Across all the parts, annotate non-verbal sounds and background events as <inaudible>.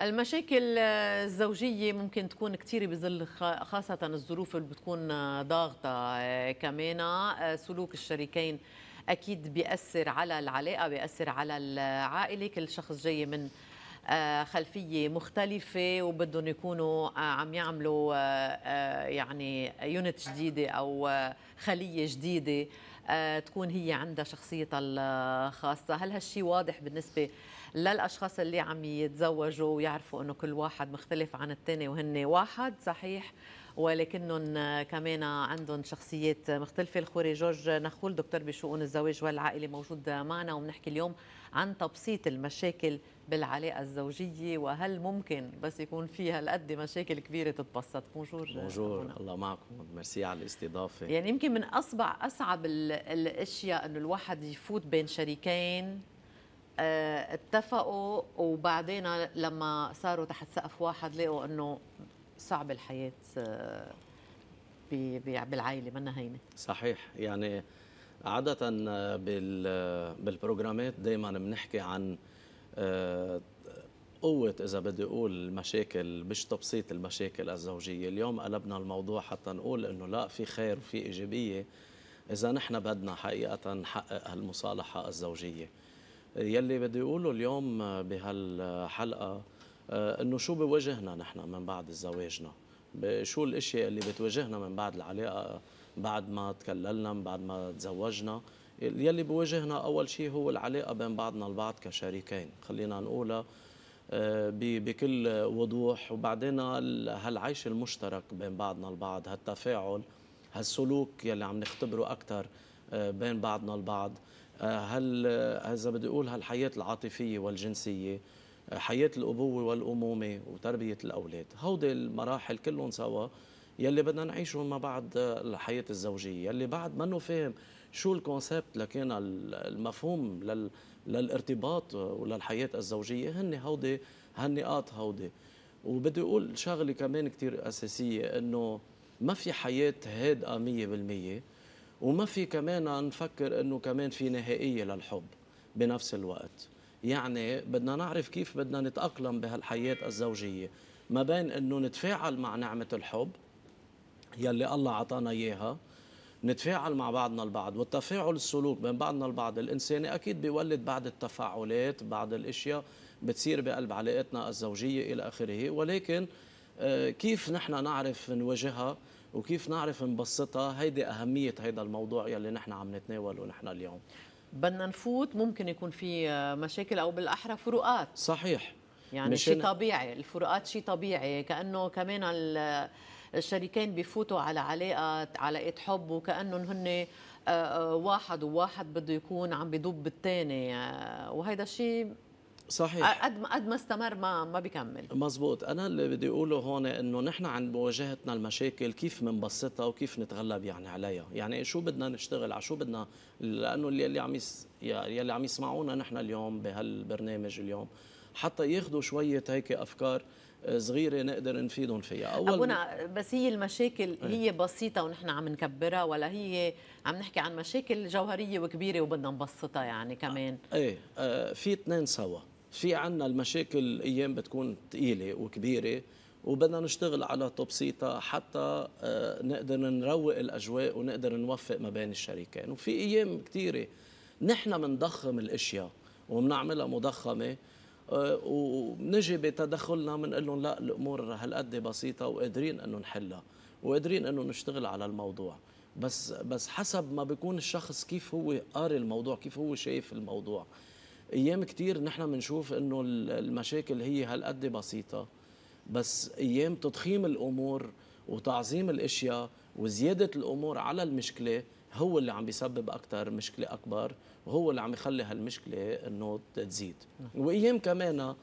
المشاكل الزوجية ممكن تكون كثيرة بظل خاصة الظروف اللي بتكون ضاغطة آه، كمان آه، سلوك الشريكين أكيد بيأثر على العلاقة بيأثر على العائلة كل شخص جاي من آه، خلفية مختلفة وبدهم يكونوا عم يعملوا يعني يونت جديدة أو خلية جديدة آه، تكون هي عندها شخصيتها الخاصة هل هالشي واضح بالنسبة للأشخاص اللي عم يتزوجوا ويعرفوا أنه كل واحد مختلف عن الثاني وهن واحد صحيح ولكنهم كمان عندهم شخصيات مختلفه الخوري جورج نخول دكتور بشؤون الزواج والعائله موجود معنا وبنحكي اليوم عن تبسيط المشاكل بالعلاقه الزوجيه وهل ممكن بس يكون في هالقد مشاكل كبيره تتبسط بونجور بونجور الله معكم ميرسي على الاستضافه يعني يمكن من اصبع اصعب الاشياء انه الواحد يفوت بين شريكين آه، اتفقوا وبعدين لما صاروا تحت سقف واحد لقوا انه صعب الحياه آه، بالعائله منا هينه صحيح يعني عادة آه، آه، بالبروجرامات دائما بنحكي عن قوة إذا بدي أقول المشاكل مش تبسيط المشاكل الزوجية اليوم قلبنا الموضوع حتى نقول إنه لا في خير وفي إيجابية إذا نحن بدنا حقيقة نحقق هالمصالحة الزوجية يلي بدي أقوله اليوم بهالحلقة آه، انه شو بواجهنا نحن من بعد زواجنا شو الاشياء اللي بتواجهنا من بعد العلاقه بعد ما تكللنا من بعد ما تزوجنا يلي بواجهنا اول شيء هو العلاقه بين بعضنا البعض كشريكين خلينا نقولها آه، بكل وضوح وبعدين هالعيش المشترك بين بعضنا البعض هالتفاعل هالسلوك يلي عم نختبره اكثر آه، بين بعضنا البعض هل اذا بدي اقول هالحياه العاطفيه والجنسيه حياة الأبوة والأمومة وتربية الأولاد هودي المراحل كلهم سوا يلي بدنا نعيشهم ما بعد الحياة الزوجية يلي بعد منه فاهم شو الكونسبت لكان المفهوم لل... للارتباط وللحياة الزوجية هن هودي هالنقاط هودي وبدي أقول شغلة كمان كتير أساسية إنه ما في حياة هادئة آه مية بالمية وما في كمان نفكر إنه كمان في نهائية للحب بنفس الوقت يعني بدنا نعرف كيف بدنا نتأقلم بهالحياة الزوجية ما بين أنه نتفاعل مع نعمة الحب يلي الله عطانا إياها نتفاعل مع بعضنا البعض والتفاعل السلوك بين بعضنا البعض الإنساني أكيد بيولد بعض التفاعلات بعض الأشياء بتصير بقلب علاقتنا الزوجية إلى آخره ولكن آه، كيف نحن نعرف نواجهها وكيف نعرف نبسطها هيدي أهمية هيدا الموضوع يلي نحن عم نتناوله نحن اليوم بدنا نفوت ممكن يكون في آه، مشاكل او بالاحرى فروقات صحيح يعني شيء طبيعي الفروقات شيء طبيعي كانه كمان الشريكين بفوتوا على علاقه علاقه حب وكانهم هن آه، آه، واحد وواحد بده يكون عم بدب بالثاني وهذا الشيء صحيح قد ما قد ما استمر ما ما بيكمل مزبوط انا اللي بدي اقوله هون انه نحن عند مواجهتنا المشاكل كيف بنبسطها وكيف نتغلب يعني عليها يعني شو بدنا نشتغل على شو بدنا لانه اللي اللي عم يلي عم يسمعونا نحن اليوم بهالبرنامج اليوم حتى ياخذوا شويه هيك افكار صغيره نقدر نفيدهم فيها اول ابونا بس هي المشاكل إيه. هي بسيطه ونحن عم نكبرها ولا هي عم نحكي عن مشاكل جوهريه وكبيره وبدنا نبسطها يعني آه، كمان ايه آه، في اثنين سوا في عنا المشاكل أيام بتكون ثقيلة وكبيرة وبدنا نشتغل على تبسيطها حتى آه، نقدر نروق الأجواء ونقدر نوفق ما بين الشريكين وفي أيام كثيرة نحن بنضخم الأشياء وبنعملها مضخمة آه، ونجي بتدخلنا بنقول لهم لا الامور هالقد بسيطه وقادرين انه نحلها وقادرين انه نشتغل على الموضوع بس بس حسب ما بيكون الشخص كيف هو قاري الموضوع كيف هو شايف الموضوع ايام كثير نحن بنشوف انه المشاكل هي هالقد بسيطه بس ايام تضخيم الامور وتعظيم الاشياء وزياده الامور على المشكله هو اللي عم بيسبب اكثر مشكله اكبر وهو اللي عم يخلي هالمشكله انه تزيد نعم. وايام كمان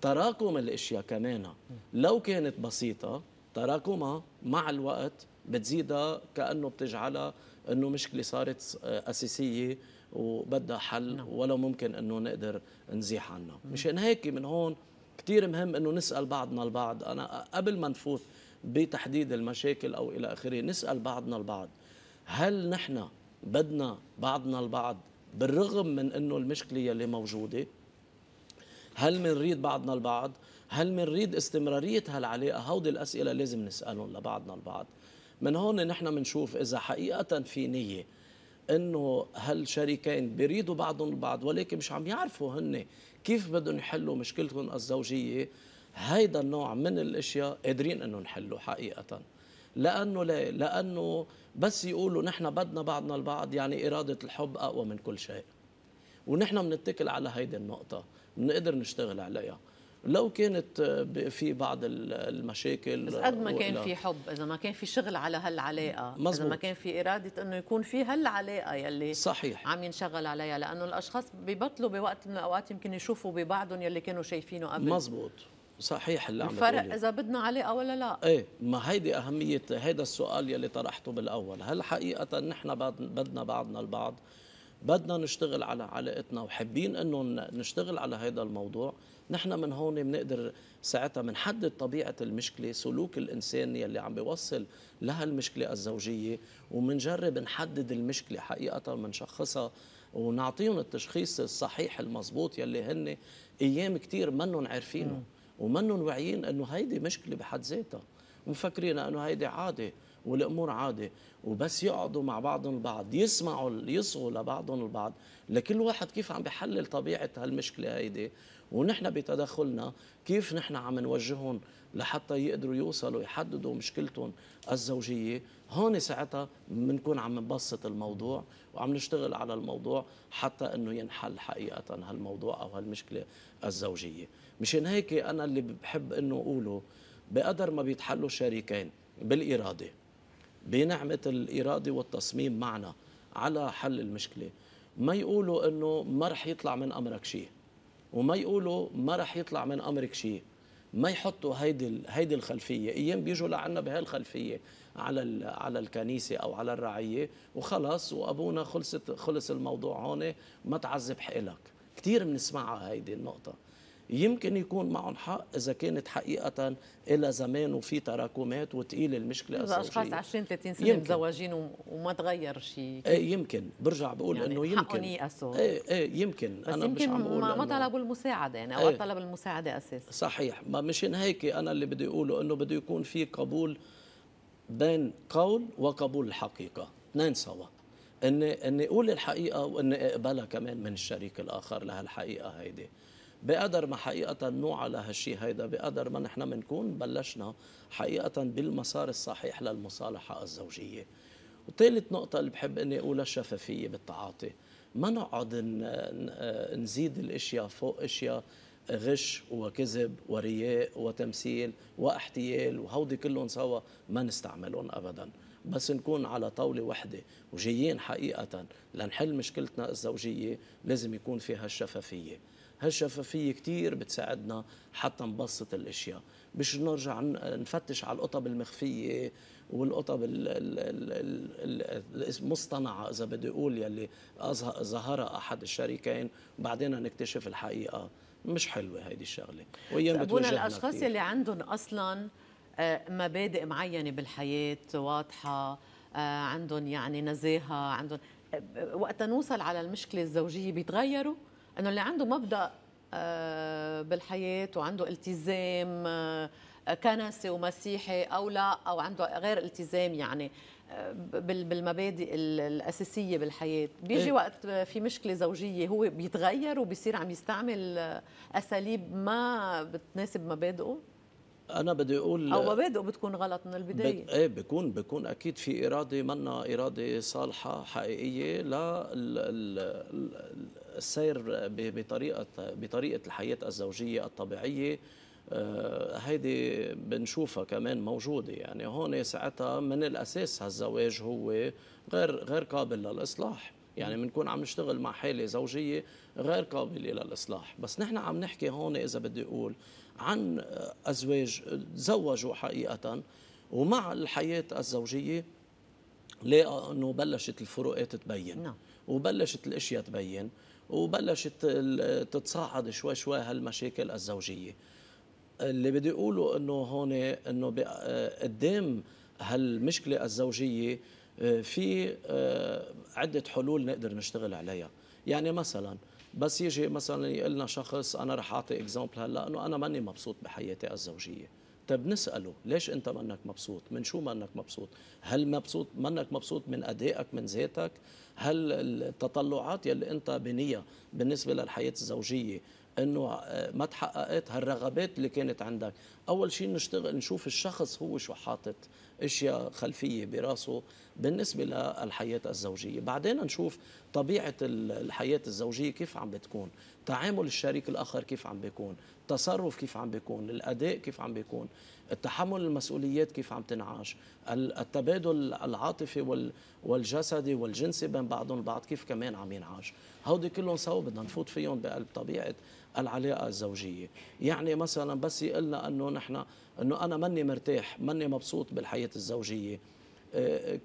تراكم الاشياء كمان لو كانت بسيطه تراكمها مع الوقت بتزيدها كانه بتجعلها انه مشكله صارت اساسيه وبدها حل نعم. ولو ممكن انه نقدر نزيح عنها مشان هيك من هون كثير مهم انه نسال بعضنا البعض انا قبل ما نفوت بتحديد المشاكل او الى اخره نسال بعضنا البعض هل نحن بدنا بعضنا البعض بالرغم من انه المشكله يلي موجوده هل منريد بعضنا البعض هل منريد استمراريه هالعلاقه هودي الاسئله لازم نسالهم لبعضنا البعض من هون نحن بنشوف اذا حقيقه في نيه انه هالشريكين بيريدوا بعضهم البعض ولكن مش عم يعرفوا هن كيف بدهم يحلوا مشكلتهم الزوجيه هيدا النوع من الاشياء قادرين انه نحلوا حقيقه لانه ليه؟ لانه بس يقولوا نحن بدنا بعضنا البعض يعني اراده الحب اقوى من كل شيء ونحن بنتكل على هيدي النقطه بنقدر نشتغل عليها لو كانت في بعض المشاكل بس قد ما كان في حب اذا ما كان في شغل على هالعلاقه مزبوط. اذا ما كان في اراده انه يكون في هالعلاقه يلي صحيح عم ينشغل عليها لانه الاشخاص ببطلوا بوقت من الاوقات يمكن يشوفوا ببعضهم يلي كانوا شايفينه قبل مزبوط صحيح اللي عم الفرق اذا بدنا علاقه ولا لا ايه ما هيدي اهميه هذا السؤال يلي طرحته بالاول هل حقيقه نحن بدنا بعضنا البعض بدنا نشتغل على علاقتنا وحابين انه نشتغل على هذا الموضوع نحن من هون بنقدر ساعتها بنحدد طبيعه المشكله سلوك الانسان يلي عم بيوصل لهالمشكله الزوجيه وبنجرب نحدد المشكله حقيقه بنشخصها ونعطيهم التشخيص الصحيح المضبوط يلي هن ايام كثير منهم عارفينه ومنهم واعيين انه هيدي مشكله بحد ذاتها مفكرين انه هيدي عاده والامور عاده وبس يقعدوا مع بعضهم البعض يسمعوا يصغوا لبعضهم البعض لكل واحد كيف عم بحلل طبيعه هالمشكله هيدي ونحن بتدخلنا كيف نحن عم نوجههم لحتى يقدروا يوصلوا يحددوا مشكلتهم الزوجيه هون ساعتها بنكون عم نبسط الموضوع وعم نشتغل على الموضوع حتى انه ينحل حقيقه هالموضوع او هالمشكله الزوجيه مشان هيك انا اللي بحب انه اقوله بقدر ما بيتحلوا شريكين بالاراده بنعمه الاراده والتصميم معنا على حل المشكله ما يقولوا انه ما رح يطلع من امرك شيء وما يقولوا ما رح يطلع من امرك شيء ما يحطوا هيدي هيدي الخلفيه ايام بيجوا لعنا بهالخلفيه على على الكنيسه او على الرعيه وخلص وابونا خلصت خلص الموضوع هون ما تعذب حقلك كثير بنسمعها هيدي النقطه يمكن يكون معهم حق اذا كانت حقيقه الى زمان وفي تراكمات وتقيل المشكله الزوجيه اشخاص 20 30 سنه متزوجين وما تغير شيء ايه يمكن برجع بقول يعني انه يمكن يأسوا ايه ايه يمكن بس انا يمكن مش عم بقول ما طلبوا المساعده يعني او إيه. طلب المساعده اساسا صحيح ما مشان هيك انا اللي بدي اقوله انه بده يكون في قبول بين قول وقبول الحقيقه اثنين سوا اني اني اقول الحقيقه واني اقبلها كمان من الشريك الاخر لهالحقيقه هيدي بقدر ما حقيقة نوعى لهالشيء هيدا بقدر ما نحن بنكون بلشنا حقيقة بالمسار الصحيح للمصالحة الزوجية وثالث نقطة اللي بحب اني اقولها الشفافية بالتعاطي ما نقعد آه، نزيد الاشياء فوق اشياء غش وكذب ورياء وتمثيل واحتيال وهودي كلهم سوا ما نستعملهم ابدا بس نكون على طاوله وحده وجايين حقيقه لنحل مشكلتنا الزوجيه لازم يكون فيها الشفافيه هالشفافيه كثير بتساعدنا حتى نبسط الاشياء مش نرجع نفتش على القطب المخفيه والقطب المصطنعه اذا بدي اقول يلي ظهرها احد الشريكين وبعدين نكتشف الحقيقه مش حلوه هيدي الشغله وهي طيب، بتواجهنا الاشخاص كتير. اللي عندهم اصلا آه، مبادئ معينه بالحياه واضحه آه، عندهم يعني نزاهه عندهم آه، وقت نوصل على المشكله الزوجيه بيتغيروا انه اللي عنده مبدا آه، بالحياه وعنده التزام آه، كنسي ومسيحي او لا او عنده غير التزام يعني آه، بالمبادئ الاساسيه بالحياه بيجي إيه. وقت في مشكله زوجيه هو بيتغير وبيصير عم يستعمل اساليب ما بتناسب مبادئه انا بدي اقول او مبادئه بتكون غلط من البدايه بت... ايه بكون بكون اكيد في اراده منا اراده صالحه حقيقيه لا ال... ال... ال... السير بطريقه بطريقه الحياه الزوجيه الطبيعيه آه، هيدي بنشوفها كمان موجوده يعني هون ساعتها من الاساس هالزواج هو غير غير قابل للاصلاح يعني بنكون عم نشتغل مع حاله زوجيه غير قابله للاصلاح بس نحن عم نحكي هون اذا بدي اقول عن ازواج تزوجوا حقيقه ومع الحياه الزوجيه لقى انه بلشت الفروقات تبين نعم. وبلشت الاشياء تبين وبلشت تتصاعد شوي شوي هالمشاكل الزوجيه اللي بدي اقوله انه هون انه قدام هالمشكله الزوجيه في آه، عده حلول نقدر نشتغل عليها يعني مثلا بس يجي مثلا يقول لنا شخص انا رح اعطي اكزامبل هلا انه انا ماني مبسوط بحياتي الزوجيه طب نساله ليش انت منك مبسوط من شو منك مبسوط هل مبسوط منك مبسوط من ادائك من ذاتك هل التطلعات يلي انت بنية بالنسبة للحياة الزوجية انه آه، ما تحققت هالرغبات اللي كانت عندك اول شيء نشتغل نشوف الشخص هو شو حاطط اشياء خلفيه براسه بالنسبه للحياه الزوجيه بعدين نشوف طبيعه الحياه الزوجيه كيف عم بتكون تعامل الشريك الاخر كيف عم بيكون التصرف كيف عم بيكون الاداء كيف عم بيكون التحمل المسؤوليات كيف عم تنعاش التبادل العاطفي والجسدي والجنسي بين من بعضهم البعض كيف كمان عم ينعاش هودي كلهم سوا بدنا نفوت فيهم بقلب طبيعه العلاقه الزوجيه يعني مثلا بس يقلنا انه نحن انه انا ماني مرتاح ماني مبسوط بالحياه الزوجيه آه،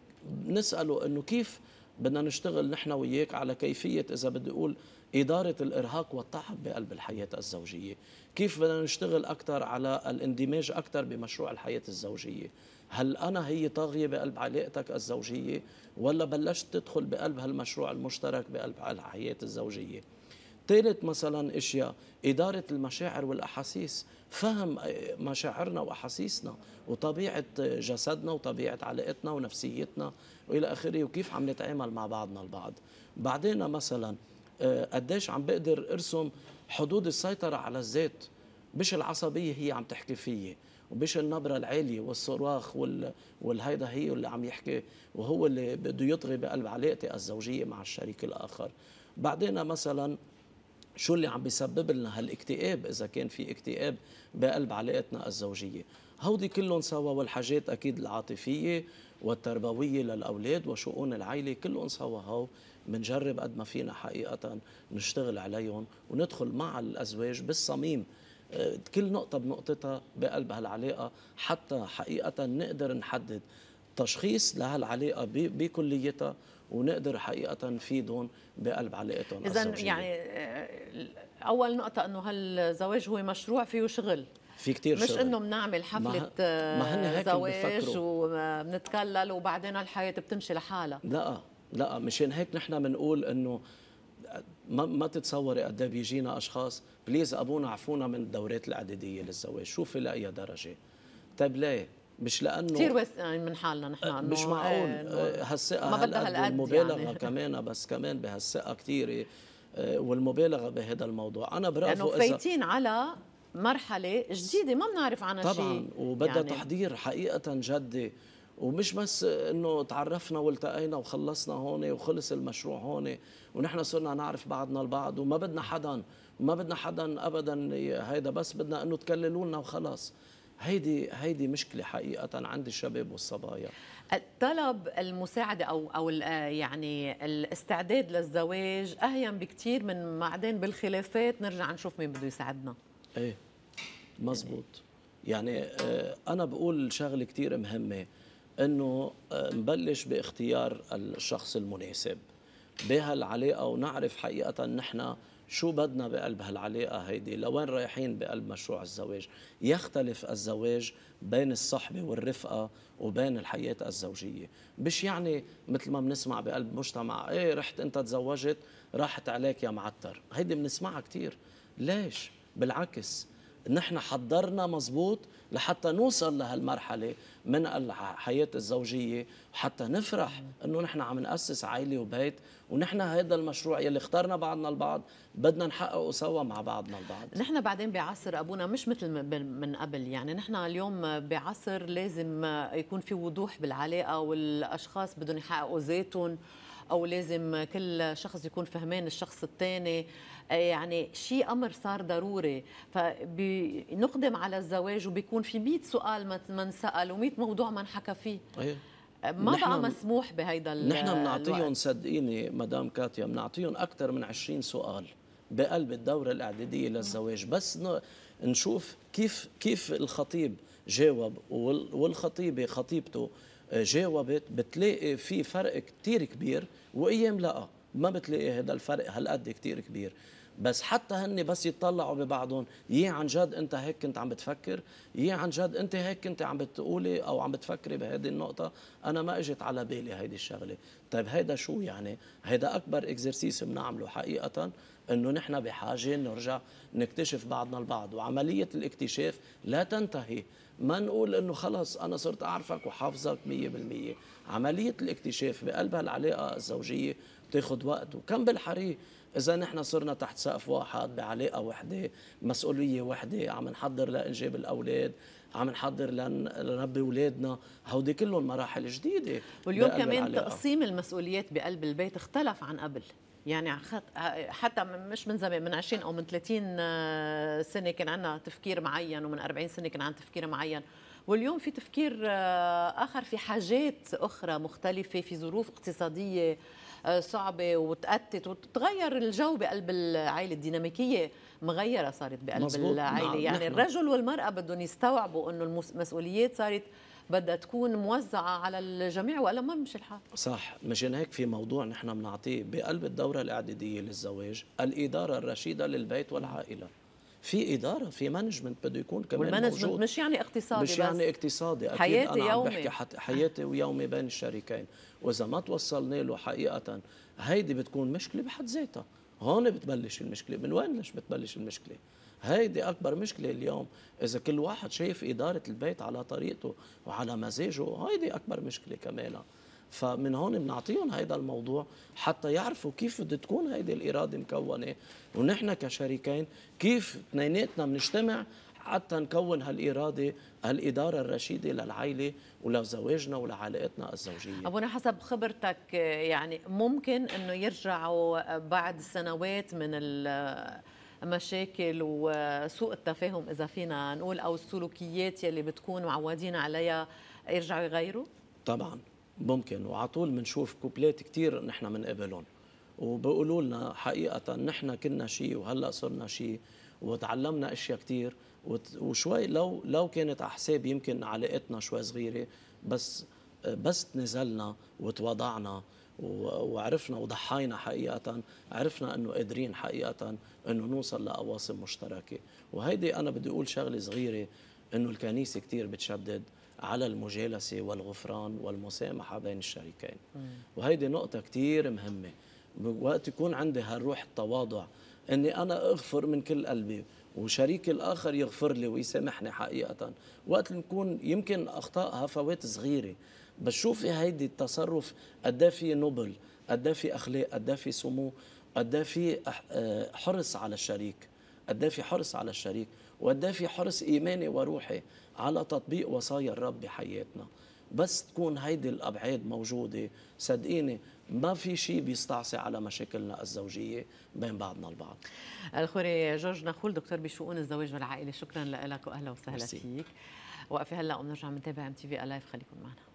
نساله انه كيف بدنا نشتغل نحن وياك على كيفيه اذا بدي اقول إدارة الإرهاق والتعب بقلب الحياة الزوجية كيف بدنا نشتغل أكثر على الاندماج أكثر بمشروع الحياة الزوجية هل أنا هي طاغية بقلب علاقتك الزوجية ولا بلشت تدخل بقلب هالمشروع المشترك بقلب الحياة الزوجية ثالث مثلا اشياء اداره المشاعر والاحاسيس فهم آه، مشاعرنا واحاسيسنا وطبيعه آه، جسدنا وطبيعه علاقتنا ونفسيتنا والى اخره وكيف عم نتعامل مع بعضنا البعض بعدين مثلا آه، قديش عم بقدر ارسم حدود السيطره على الذات مش العصبيه هي عم تحكي فيي ومش النبره العاليه والصراخ وال... والهيدا هي اللي عم يحكي وهو اللي بده يطغي بقلب علاقتي الزوجيه مع الشريك الاخر بعدين مثلا شو اللي عم بيسبب لنا هالاكتئاب اذا كان في اكتئاب بقلب علاقتنا الزوجيه هودي كلهم سوا والحاجات اكيد العاطفيه والتربويه للاولاد وشؤون العائله كلهم سوا هو بنجرب قد ما فينا حقيقه نشتغل عليهم وندخل مع الازواج بالصميم آه، كل نقطة بنقطتها بقلب هالعلاقة حتى حقيقة نقدر نحدد تشخيص لهالعلاقة بكليتها ونقدر حقيقة نفيدهم بقلب علاقتهم إذا يعني آه، أول نقطة أنه هالزواج هو مشروع فيه شغل في كتير مش انه بنعمل حفله ما هن آه، هيك زواج وبنتكلل وبعدين الحياه بتمشي لحالها لا لا مشان هيك نحن بنقول انه ما, ما تتصوري قد إيه بيجينا اشخاص بليز ابونا عفونا من الدورات الاعداديه للزواج شوفي لاي درجه طيب ليه مش لانه كثير وسقين آه، من حالنا نحن آه، مش معقول آه، هالثقه ما بدها هالقد المبالغه يعني. <laughs> كمان بس كمان بهالثقه كثيره والمبالغه بهذا الموضوع انا برافو لانه يعني فايتين على مرحله جديده ما بنعرف عنها شيء طبعا وبدها يعني. تحضير حقيقه جدي ومش بس انه تعرفنا والتقينا وخلصنا هون وخلص المشروع هون ونحن صرنا نعرف بعضنا البعض وما بدنا حدا ما بدنا حدا ابدا هيدا بس بدنا انه تكللوا لنا وخلص هيدي هيدي مشكله حقيقه عند الشباب والصبايا طلب المساعده او او يعني الاستعداد للزواج اهين بكثير من بعدين بالخلافات نرجع نشوف مين بده يساعدنا ايه مزبوط يعني آه، انا بقول شغله كثير مهمه انه آه، نبلش باختيار الشخص المناسب بهالعلاقه ونعرف حقيقه نحن شو بدنا بقلب هالعلاقه هيدي لوين رايحين بقلب مشروع الزواج يختلف الزواج بين الصحبه والرفقه وبين الحياه الزوجيه مش يعني مثل ما بنسمع بقلب مجتمع ايه رحت انت تزوجت راحت عليك يا معتر هيدي بنسمعها كثير ليش بالعكس نحن حضرنا مزبوط لحتى نوصل لهالمرحله من الحياه الزوجيه حتى نفرح انه نحن عم ناسس عائله وبيت ونحن هذا المشروع يلي اخترنا بعضنا البعض بدنا نحققه سوا مع بعضنا البعض نحن بعدين بعصر ابونا مش مثل من قبل يعني نحن اليوم بعصر لازم يكون في وضوح بالعلاقه والاشخاص بدهم يحققوا ذاتهم او لازم كل شخص يكون فهمان الشخص الثاني آه، يعني شيء امر صار ضروري فبنقدم على الزواج وبيكون في 100 سؤال ما انسال و100 موضوع ما انحكى فيه إيه. ما بقى مسموح بهيدا نحن بنعطيهم صدقيني مدام كاتيا بنعطيهم اكثر من 20 سؤال بقلب الدورة الإعدادية للزواج بس نشوف كيف كيف الخطيب جاوب والخطيبة خطيبته جاوبت بتلاقي في فرق كتير كبير وايام لا ما بتلاقي هذا الفرق هالقد كتير كبير بس حتى هن بس يتطلعوا ببعضهم يي عن جد انت هيك كنت عم بتفكر يي عن جد انت هيك كنت عم بتقولي او عم بتفكري بهذه النقطه انا ما اجت على بالي هيدي الشغله طيب هيدا شو يعني هيدا اكبر اكزرسيس بنعمله حقيقه انه نحن بحاجه نرجع نكتشف بعضنا البعض وعمليه الاكتشاف لا تنتهي ما نقول انه خلص انا صرت اعرفك وحافظك 100% عمليه الاكتشاف بقلب هالعلاقه الزوجيه بتاخذ وقت وكم بالحري اذا نحن صرنا تحت سقف واحد بعلاقه وحده مسؤوليه وحده عم نحضر لانجاب الاولاد عم نحضر لنربي اولادنا هودي كلهم مراحل جديده واليوم كمان العلاقة. تقسيم المسؤوليات بقلب البيت اختلف عن قبل يعني حتى مش من زمان من 20 او من 30 آه، سنه كان عندنا تفكير معين ومن 40 سنه كان عندنا تفكير معين واليوم في تفكير آه، اخر في حاجات اخرى مختلفه في ظروف اقتصاديه صعبه وتأتت وتتغير الجو بقلب العائله الديناميكيه مغيره صارت بقلب مزبوط. العائله نعم. يعني نعم. الرجل والمراه بدهم يستوعبوا انه المسؤوليات صارت بدها تكون موزعة على الجميع ولا ما مش الحال صح مشان هيك في موضوع نحن بنعطيه بقلب الدورة الإعدادية للزواج الإدارة الرشيدة للبيت والعائلة في اداره في مانجمنت بده يكون كمان والمانجمنت مش يعني اقتصادي مش يعني اقتصادي اكيد حياتي انا يومي. عم بحكي حياتي ويومي بين الشريكين واذا ما توصلنا له حقيقه هيدي بتكون مشكله بحد ذاتها هون بتبلش المشكله من وين ليش بتبلش المشكله هيدي اكبر مشكله اليوم اذا كل واحد شايف اداره البيت على طريقته وعلى مزاجه هيدي اكبر مشكله كمان فمن هون بنعطيهم هيدا الموضوع حتى يعرفوا كيف بده تكون هيدي الاراده مكونه ونحن كشريكين كيف اثنيناتنا بنجتمع حتى نكون هالإرادة هالإدارة الرشيدة للعائلة ولزواجنا ولعلاقتنا الزوجية أبونا حسب خبرتك يعني ممكن أنه يرجعوا بعد سنوات من المشاكل وسوء التفاهم إذا فينا نقول أو السلوكيات يلي بتكون معودين عليها يرجعوا يغيروا؟ طبعاً ممكن وعلى طول بنشوف كوبلات كثير نحن بنقابلهم وبقولوا لنا حقيقه نحن كنا شيء وهلا صرنا شيء وتعلمنا اشياء كثير وشوي لو لو كانت على حساب يمكن علاقتنا شوي صغيره بس بس نزلنا وتواضعنا وعرفنا وضحينا حقيقة عرفنا أنه قادرين حقيقة أنه نوصل لأواصم مشتركة وهيدي أنا بدي أقول شغلة صغيرة أنه الكنيسة كتير بتشدد على المجالسة والغفران والمسامحة بين الشريكين وهيدي نقطة كتير مهمة وقت يكون عندي هالروح التواضع أني أنا أغفر من كل قلبي وشريكي الآخر يغفر لي ويسامحني حقيقة وقت نكون يمكن أخطاء هفوات صغيرة بس شوفي هيدي التصرف قد إيه في نبل قد إيه في أخلاق قد إيه في سمو قد آه، في حرص على الشريك قد في حرص على الشريك وقد في حرص ايماني وروحي على تطبيق وصايا الرب بحياتنا بس تكون هيدي الابعاد موجوده صدقيني ما في شيء بيستعصي على مشاكلنا الزوجيه بين بعضنا البعض. الخوري جورج نخول دكتور بشؤون الزواج والعائله شكرا لك واهلا وسهلا فيك. وقفي هلا وبنرجع بنتابع ام تي في لايف خليكم معنا.